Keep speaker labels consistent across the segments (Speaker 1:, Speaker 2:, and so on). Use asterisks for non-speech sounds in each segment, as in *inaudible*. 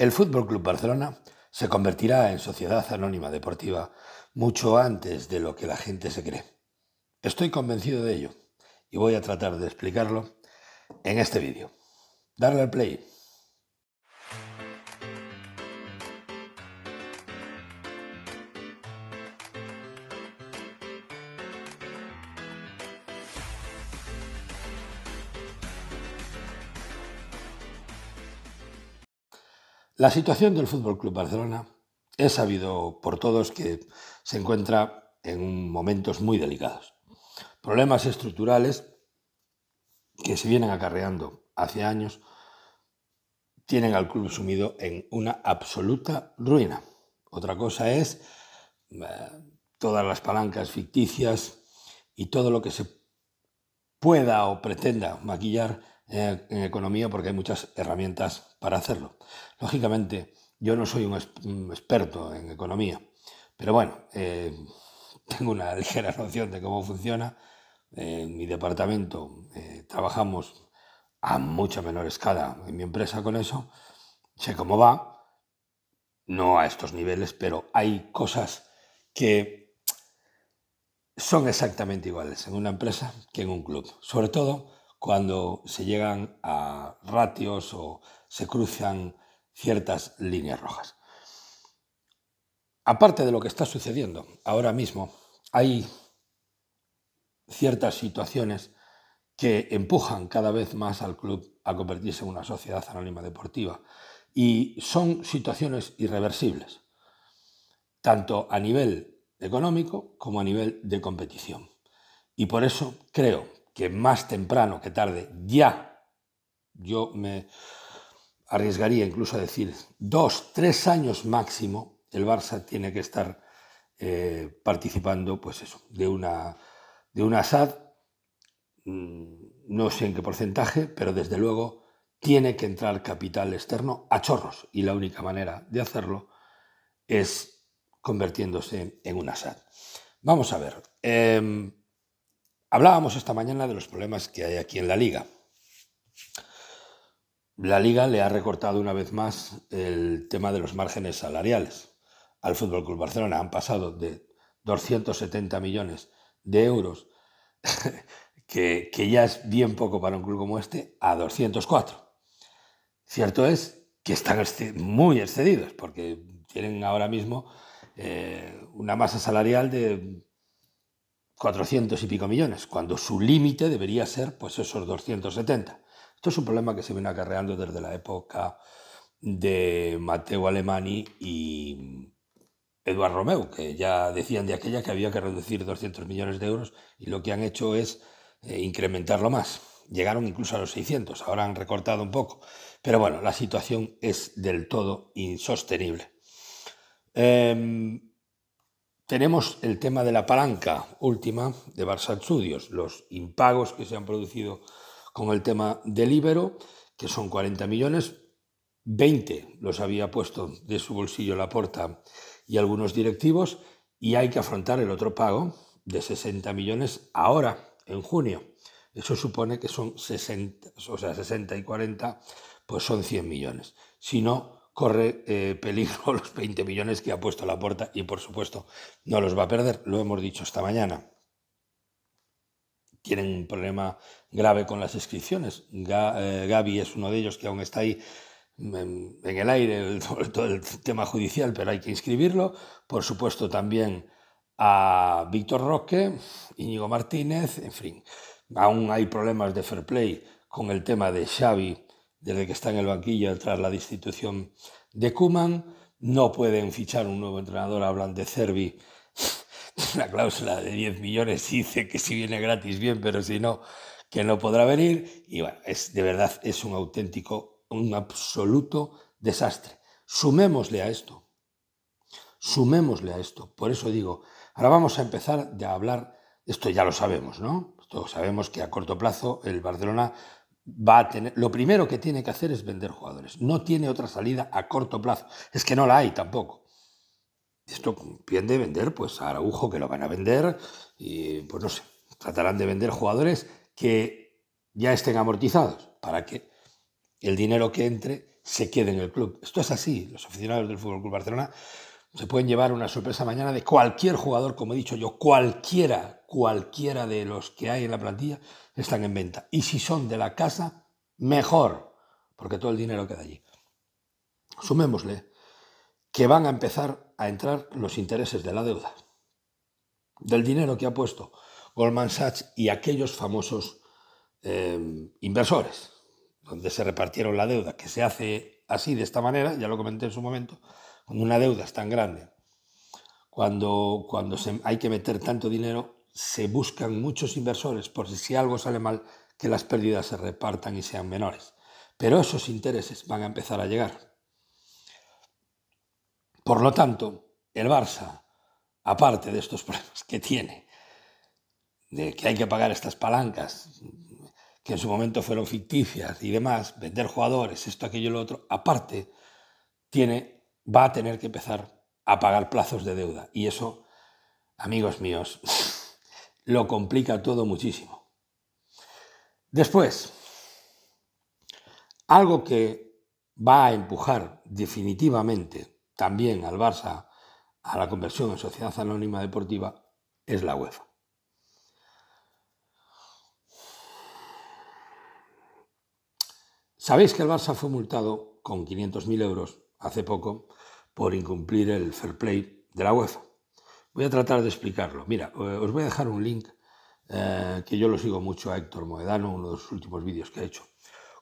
Speaker 1: El Fútbol Club Barcelona se convertirá en sociedad anónima deportiva mucho antes de lo que la gente se cree. Estoy convencido de ello y voy a tratar de explicarlo en este vídeo. Darle al play. La situación del Fútbol Club Barcelona es sabido por todos que se encuentra en momentos muy delicados. Problemas estructurales que se vienen acarreando hace años tienen al club sumido en una absoluta ruina. Otra cosa es eh, todas las palancas ficticias y todo lo que se pueda o pretenda maquillar eh, en economía porque hay muchas herramientas para hacerlo. Lógicamente, yo no soy un, experto en economía, pero bueno, eh, *laughs* tengo una ligera noción de cómo funciona. en mi departamento eh, trabajamos a mucha menor escala en mi empresa con eso. Sé cómo va, no a estos niveles, pero hay cosas que son exactamente iguales en una empresa que en un club. Sobre todo cuando se llegan a ratios o se cruzan ciertas líneas rojas. Aparte de lo que está sucediendo ahora mismo, hay ciertas situaciones que empujan cada vez más al club a convertirse en una sociedad anónima deportiva. Y son situaciones irreversibles, tanto a nivel económico como a nivel de competición. Y por eso creo que más temprano que tarde, ya, yo me arriesgaría incluso a decir dos, tres años máximo, el Barça tiene que estar eh, participando pues eso, de una, de una SAD, mm, no sé en qué porcentaje, pero desde luego tiene que entrar capital externo a chorros y la única manera de hacerlo es convirtiéndose en una SAD. Vamos a ver, em, hablábamos esta mañana de los problemas que hay aquí en la liga. La liga le ha recortado una vez más el tema de los márgenes salariales. Al Fútbol Club Barcelona han pasado de 270 millones de euros, *laughs* que, ya es bien poco para un club como este, a 204. Cierto es que están muy excedidos, porque tienen ahora mismo eh, una masa salarial de 400 y pico millones, cuando su límite debería ser pues esos 270. Esto es un problema que se viene acarreando desde la época de Mateo Alemani y Eduardo Romeu, que ya decían de aquella que había que reducir 200 millones de euros y lo que han hecho es eh, incrementarlo más. Llegaron incluso a los 600, ahora han recortado un poco. Pero bueno, la situación es del todo insostenible. Em, tenemos el tema de la palanca última de Barça Studios, los impagos que se han producido con el tema del Ibero, que son 40 millones, 20 los había puesto de su bolsillo la porta y algunos directivos, y hay que afrontar el otro pago de 60 millones ahora, en junio. Eso supone que son 60, o sea, y 40, pues son 100 millones. Si no, corre eh, peligro *laughs* los 20 millones que ha puesto la Porta y por supuesto no los va a perder, lo hemos dicho esta mañana tienen un problema grave con las inscripciones. Eh, Gaby es uno de ellos que aún está ahí mm, en el aire *laughs* sobre todo el tema judicial, pero hay que inscribirlo. Por supuesto también a Víctor Roque, Íñigo Martínez, en fin. Aún hay problemas de fair play con el tema de Xavi, desde que está en el banquillo tras la destitución de Kuman. No pueden fichar un nuevo entrenador, hablan de Cervi una *laughs* cláusula de 10 millones dice que si viene gratis bien, pero si no, que no podrá venir. Y bueno, es, de verdad es un auténtico, un absoluto desastre. Sumémosle a esto. Sumémosle a esto. Por eso digo, ahora vamos a empezar de hablar, esto ya lo sabemos, ¿no? todos sabemos que a corto plazo el Barcelona va a tener, lo primero que tiene que hacer es vender jugadores. No tiene otra salida a corto plazo. Es que no la hay tampoco. Esto viene vender pues a Araujo que lo van a vender y pues no sé, tratarán de vender jugadores que ya estén amortizados para que el dinero que entre se quede en el club. Esto es así, los aficionados del Fútbol Club Barcelona se pueden llevar una sorpresa mañana de cualquier jugador, como he dicho yo, cualquiera, cualquiera de los que hay en la plantilla están en venta. Y si son de la casa, mejor, porque todo el dinero queda allí. Sumémosle que van a empezar a entrar los intereses de la deuda, del dinero que ha puesto Goldman Sachs y aquellos famosos eh, inversores, donde se repartieron la deuda, que se hace así, de esta manera, ya lo comenté en su momento, con una deuda es tan grande, cuando, cuando hay que meter tanto dinero, se buscan muchos inversores por si algo sale mal, que las pérdidas se repartan y sean menores. Pero esos intereses van a empezar a llegar. Por lo tanto, el Barça, aparte de estos *laughs* problemas que tiene, de que hay que pagar estas palancas, que en su momento fueron ficticias y demás, vender jugadores, esto, aquello, y lo otro, aparte, tiene, va a tener que empezar a pagar plazos de deuda. Y eso, amigos míos, *laughs* lo complica todo muchísimo. Después, algo que va a empujar definitivamente también al Barça a la conversión en sociedad anónima deportiva es la UEFA. Sabéis que el Barça fue multado con 500.000 euros hace poco por incumplir el fair play de la UEFA. Voy a tratar de explicarlo. Mira, eh, os voy a dejar un link eh, que yo lo sigo mucho a Héctor Moedano, uno de los últimos vídeos que ha hecho,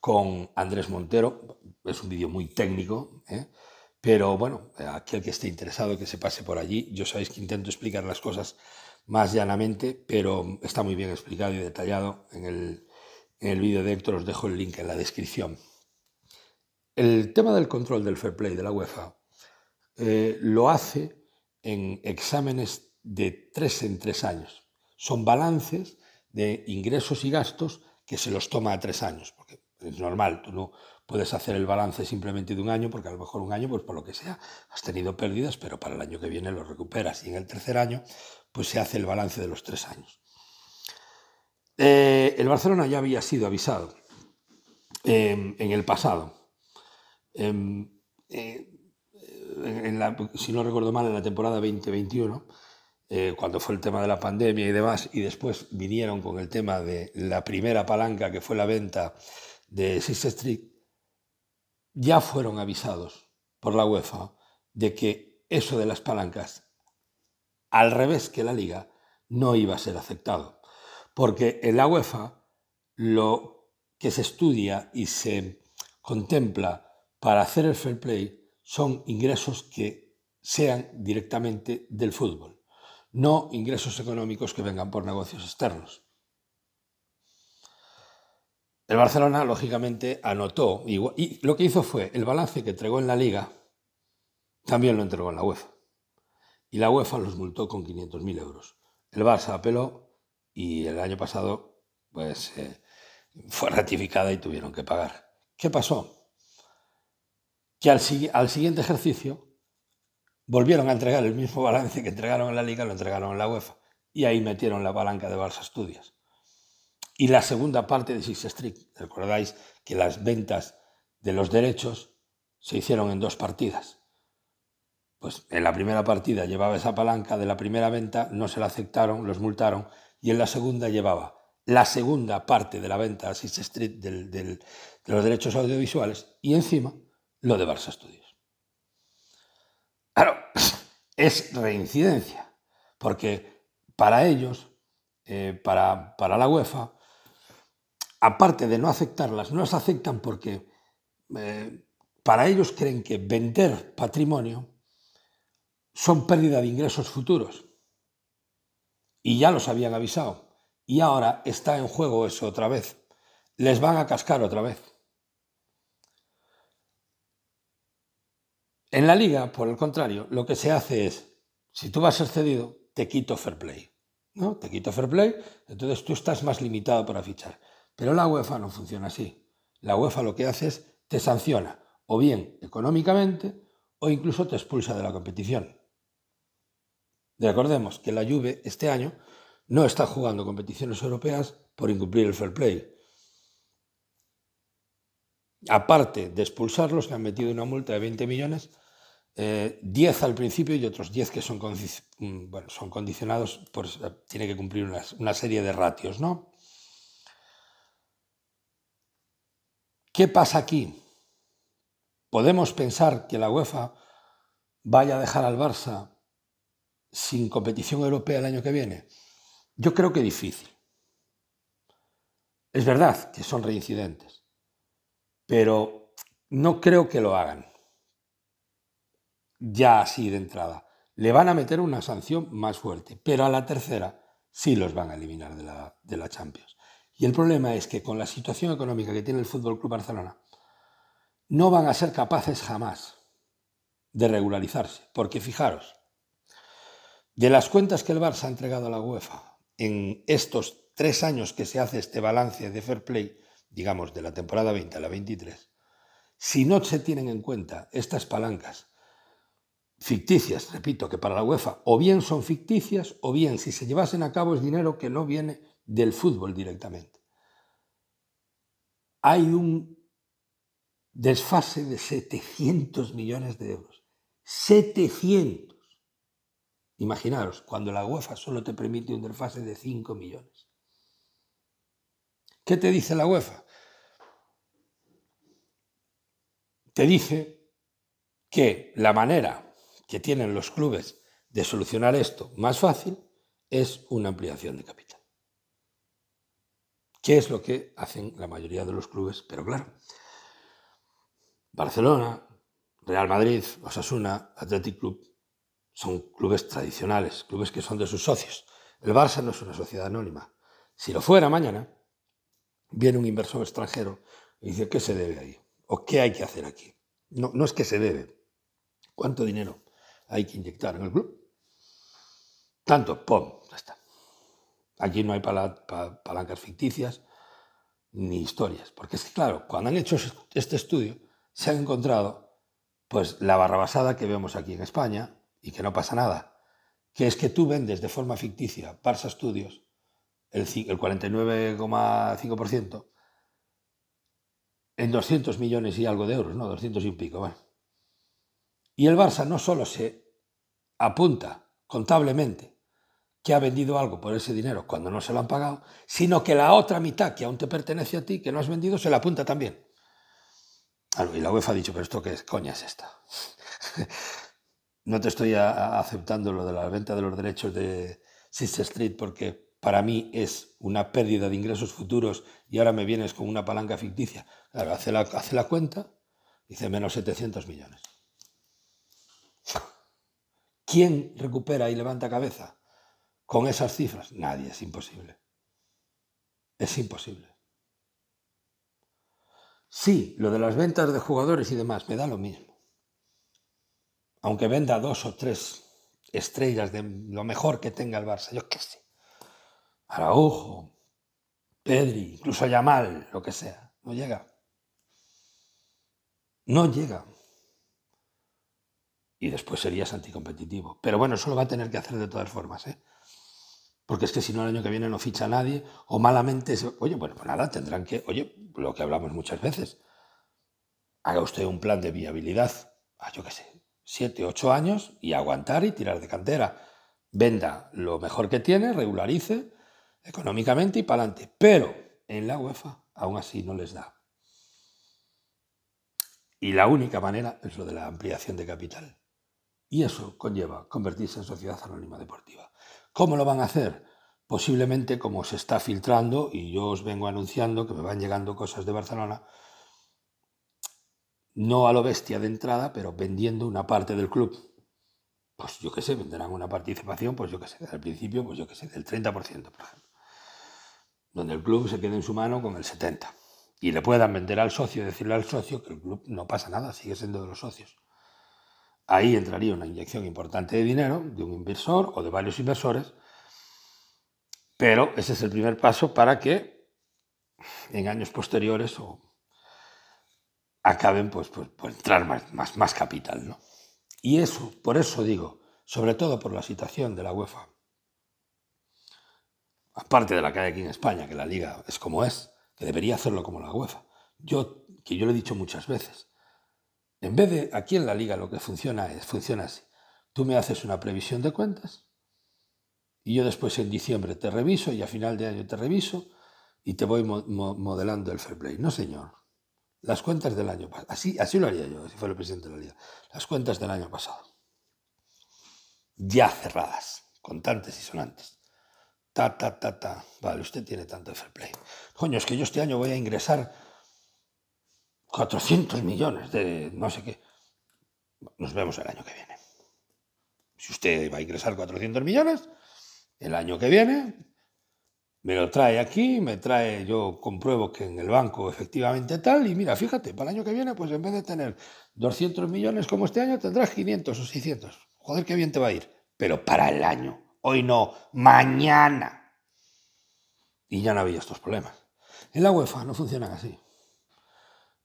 Speaker 1: con Andrés Montero. Es un vídeo muy técnico, eh, pero bueno, eh, aquel que esté interesado, que se pase por allí, yo sabéis que intento explicar las cosas más llanamente, pero está muy bien explicado y detallado en el, en vídeo de Héctor, os dejo el link en la descripción. El tema del control del fair play de la UEFA eh, lo hace en exámenes de tres en tres años. Son balances de ingresos y gastos que se los toma a tres años, porque es normal, tú no, puedes hacer el balance simplemente de un año, porque a lo mejor un año, pues por lo que sea, has tenido pérdidas, pero para el año que viene lo recuperas. Y en el tercer año, pues se hace el balance de los tres años. Eh, el Barcelona ya había sido avisado em, en el pasado. Em, eh, eh, si no recuerdo mal, en la temporada 2021, cuando fue el tema de la pandemia y demás, y después vinieron con el tema de la primera palanca que fue la venta de Six Street, ya fueron avisados por la UEFA de que eso de las palancas, al revés que la liga, no iba a ser aceptado. Porque en la UEFA lo que se estudia y se contempla para hacer el fair play son ingresos que sean directamente del fútbol, no ingresos económicos que vengan por negocios externos. El Barcelona, lógicamente, anotó. Y, lo que hizo fue, el balance que entregó en la liga, también lo entregó en la UEFA. Y la UEFA los multó con 500.000 euros. El Barça apeló y el año pasado pues, eh, fue ratificada y tuvieron que pagar. ¿Qué pasó? Que al, siguiente ejercicio volvieron a entregar el mismo balance que entregaron en la liga, lo entregaron en la UEFA. Y ahí metieron la palanca de Barça Estudias y la segunda parte de Six Street. Recordáis que las ventas de los derechos se hicieron en dos partidas. Pues en la primera partida llevaba esa palanca de la primera venta, no se la aceptaron, los multaron, y en la segunda llevaba la segunda parte de la venta a Six Street de los derechos audiovisuales y encima lo de Barça Studios. Claro, es reincidencia, porque para ellos, eh, para la UEFA, aparte de no aceptarlas, no las aceptan porque eh, para ellos creen que vender patrimonio son pérdida de ingresos futuros. Y ya los habían avisado. Y ahora está en juego eso otra vez. Les van a cascar otra vez. En la liga, por el contrario, lo que se hace es, si tú vas a ser cedido, te quito fair play. ¿no? Te quito fair play, entonces tú estás más limitado para fichar. Pero la UEFA no funciona así. La UEFA lo que hace es te sanciona, o bien económicamente, o incluso te expulsa de la competición. Recordemos que la Juve este año no está jugando competiciones europeas por incumplir el fair play. Aparte de expulsarlos, que han metido una multa de 20 millones, 10 eh, al principio y otros 10 que son, mm, bueno, son condicionados, por, eh, tiene que cumplir una serie de ratios, ¿no? ¿Qué pasa aquí? ¿Podemos pensar que la UEFA vaya a dejar al Barça sin competición europea el año que viene? Yo creo que difícil. Es verdad que son reincidentes, pero no creo que lo hagan ya así de entrada. Le van a meter una sanción más fuerte, pero a la tercera sí los van a eliminar de la, de la Champions. Y el problema es que con la situación económica que tiene el Fútbol Club Barcelona, no van a ser capaces jamás de regularizarse. Porque fijaros, de las cuentas que el Barça ha entregado a la UEFA en estos tres años que se hace este balance de fair play, digamos de la temporada 20 a la 23, si no se tienen en cuenta estas palancas ficticias, repito, que para la UEFA o bien son ficticias o bien si se llevasen a cabo es dinero que no viene del fútbol directamente hay un desfase de 700 millones de euros. 700. Imaginaros, cuando la UEFA solo te permite un desfase de 5 millones. ¿Qué te dice la UEFA? Te dice que la manera que tienen los clubes de solucionar esto más fácil es una ampliación de capital. ¿Qué es lo que hacen la mayoría de los clubes, pero claro, Barcelona, Real Madrid, Osasuna, Athletic Club, son clubes tradicionales, clubes que son de sus socios. El Barça no es una sociedad anónima. Si lo fuera mañana, viene un inversor extranjero y dice, ¿qué se debe ahí? ¿O qué hay que hacer aquí? No, no es que se debe. ¿Cuánto dinero hay que inyectar en el club? Tanto, ¡pum! Ya está. Aquí no hay palancas ficticias ni historias. Porque es que, claro, cuando han hecho este estudio, se han encontrado pues, la barrabasada que vemos aquí en España y que no pasa nada, que es que tú vendes de forma ficticia Barça Studios el, el 49,5% en 200 millones y algo de euros, ¿no? 200 y un pico, bueno. Y el Barça no solo se apunta contablemente que ha vendido algo por ese dinero cuando no se lo han pagado, sino que la otra mitad que aún te pertenece a ti, que no has vendido, se la apunta también. Y la UEFA ha dicho, pero esto qué coña es esta. *laughs* no te estoy aceptando lo de la venta de los derechos de Sister Street porque para mí es una pérdida de ingresos futuros y ahora me vienes con una palanca ficticia. Claro, hace la, hace la cuenta, dice menos 700 millones. *laughs* ¿Quién recupera y levanta cabeza? con esas cifras? Nadie, es imposible. Es imposible. Sí, lo de las ventas de jugadores y demás, me da lo mismo. Aunque venda dos o tres estrellas de lo mejor que tenga el Barça, yo qué sé. Araujo, Pedri, incluso Yamal, lo que sea, no llega. No llega. Y después serías anticompetitivo. Pero bueno, eso lo va a tener que hacer de todas formas. ¿eh? porque es que si no el año que viene no ficha nadie, o malamente, oye, bueno, pues nada, tendrán que, oye, lo que hablamos muchas veces, haga usted un plan de viabilidad, a yo qué sé, siete, ocho años y aguantar y tirar de cantera. Venda lo mejor que tiene, regularice económicamente y para adelante. Pero en la UEFA aún así no les da. Y la única manera es lo de la ampliación de capital. Y eso conlleva convertirse en sociedad anónima deportiva. ¿Cómo lo van a hacer? Posiblemente como se está filtrando, y yo os vengo anunciando que me van llegando cosas de Barcelona, no a lo bestia de entrada, pero vendiendo una parte del club. Pues yo qué sé, venderán una participación, pues yo qué sé, al principio, pues yo qué sé, del 30%, por ejemplo. Donde el club se quede en su mano con el 70%. Y le puedan vender al socio, decirle al socio que el club no pasa nada, sigue siendo de los socios ahí entraría una inyección importante de dinero de un inversor o de varios inversores, pero ese es el primer paso para que en años posteriores acaben pues, pues, por entrar más, más, capital. Y eso, por eso digo, sobre todo por la situación de la UEFA, aparte de la que hay aquí en España, que la liga es como es, que debería hacerlo como la UEFA. Yo, que yo lo he dicho muchas veces, en vez de aquí en la liga lo que funciona es, funciona así. Tú me haces una previsión de cuentas y yo después en diciembre te reviso y a final de año te reviso y te voy modelando el fair play. No, señor. Las cuentas del año pasado. Así, así lo haría yo, si fuera el presidente de la liga. Las cuentas del año pasado. Ya cerradas, contantes y sonantes. Ta, ta, ta, ta. Vale, usted tiene tanto fair play. Coño, es que yo este año voy a ingresar 400 millones de no sé qué. Nos vemos el año que viene. Si usted va a ingresar 400 millones, el año que viene me lo trae aquí, me trae, yo compruebo que en el banco efectivamente tal, y mira, fíjate, para el año que viene, pues en vez de tener 200 millones como este año, tendrás 500 o 600. Joder, qué bien te va a ir. Pero para el año, hoy no, mañana. Y ya no había estos problemas. En la UEFA no funcionan así.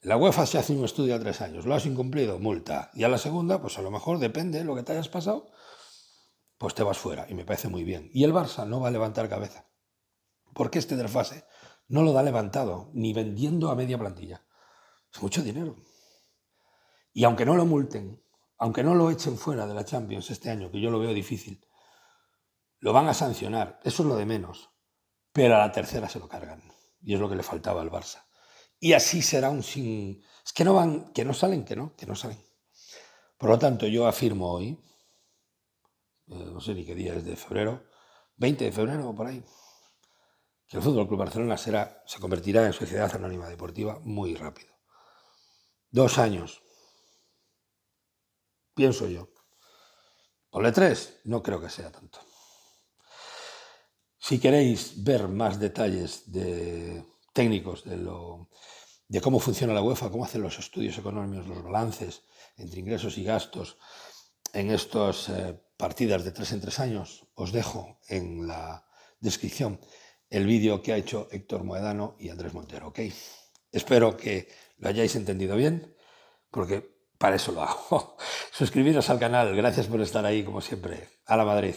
Speaker 1: La UEFA se hace un estudio a tres años, lo has incumplido, multa. Y a la segunda, pues a lo mejor depende de lo que te hayas pasado, pues te vas fuera. Y me parece muy bien. Y el Barça no va a levantar cabeza. Porque este del no lo da levantado, ni vendiendo a media plantilla. Es mucho dinero. Y aunque no lo multen, aunque no lo echen fuera de la Champions este año, que yo lo veo difícil, lo van a sancionar. Eso es lo de menos. Pero a la tercera se lo cargan. Y es lo que le faltaba al Barça y así será un sin... Es que no van, que no salen, que no, que no salen. Por lo tanto, yo afirmo hoy, eh, no sé ni qué día es de febrero, 20 de febrero o por ahí, que el Fútbol Club Barcelona será, se convertirá en sociedad anónima deportiva muy rápido. Dos años, pienso yo. Ponle tres, no creo que sea tanto. Si queréis ver más detalles de técnicos de, lo, de cómo funciona la UEFA, cómo hacen los estudios económicos, los balances entre ingresos y gastos en estas eh, partidas de tres en tres años, os dejo en la descripción el vídeo que ha hecho Héctor Moedano y Andrés Montero. Espero que lo hayáis entendido bien, porque para eso lo hago. *laughs* Suscribiros al canal, gracias por estar ahí como siempre. A la Madrid.